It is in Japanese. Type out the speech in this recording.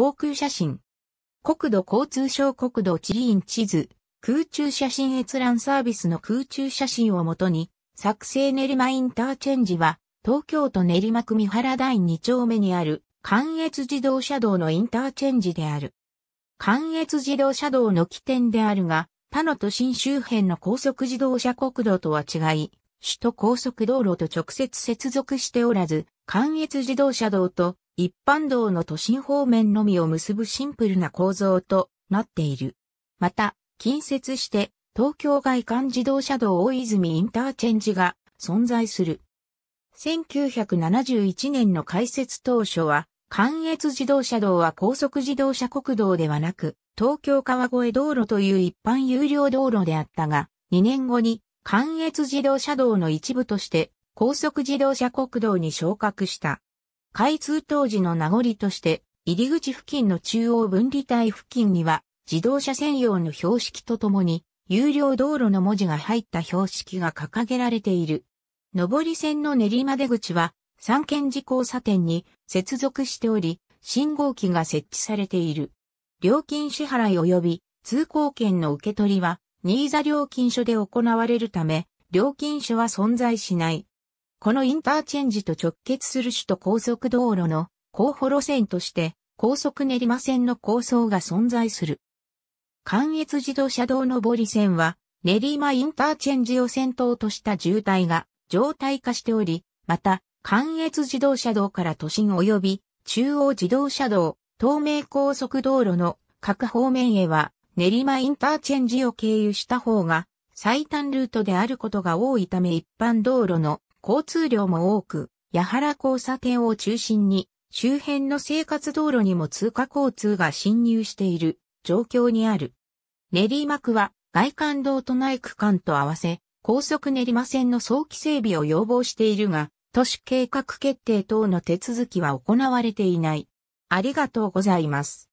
航空写真。国土交通省国土地理院地図、空中写真閲覧サービスの空中写真をもとに、作成練馬インターチェンジは、東京都練馬区三原台2丁目にある、関越自動車道のインターチェンジである。関越自動車道の起点であるが、他の都心周辺の高速自動車国道とは違い、首都高速道路と直接接続しておらず、関越自動車道と一般道の都心方面のみを結ぶシンプルな構造となっている。また、近接して東京外環自動車道大泉インターチェンジが存在する。1971年の開設当初は、関越自動車道は高速自動車国道ではなく、東京川越道路という一般有料道路であったが、2年後に関越自動車道の一部として高速自動車国道に昇格した。開通当時の名残として、入り口付近の中央分離帯付近には、自動車専用の標識とともに、有料道路の文字が入った標識が掲げられている。上り線の練馬出口は、三軒寺交差点に接続しており、信号機が設置されている。料金支払い及び通行券の受け取りは、新座料金所で行われるため、料金所は存在しない。このインターチェンジと直結する首都高速道路の候補路線として、高速練馬線の構想が存在する。関越自動車道上り線は、練馬インターチェンジを先頭とした渋滞が常態化しており、また、関越自動車道から都心及び中央自動車道、東名高速道路の各方面へは練馬インターチェンジを経由した方が最短ルートであることが多いため一般道路の交通量も多く、八原交差点を中心に、周辺の生活道路にも通過交通が侵入している状況にある。練馬区は外環道都内区間と合わせ、高速練馬線の早期整備を要望しているが、都市計画決定等の手続きは行われていない。ありがとうございます。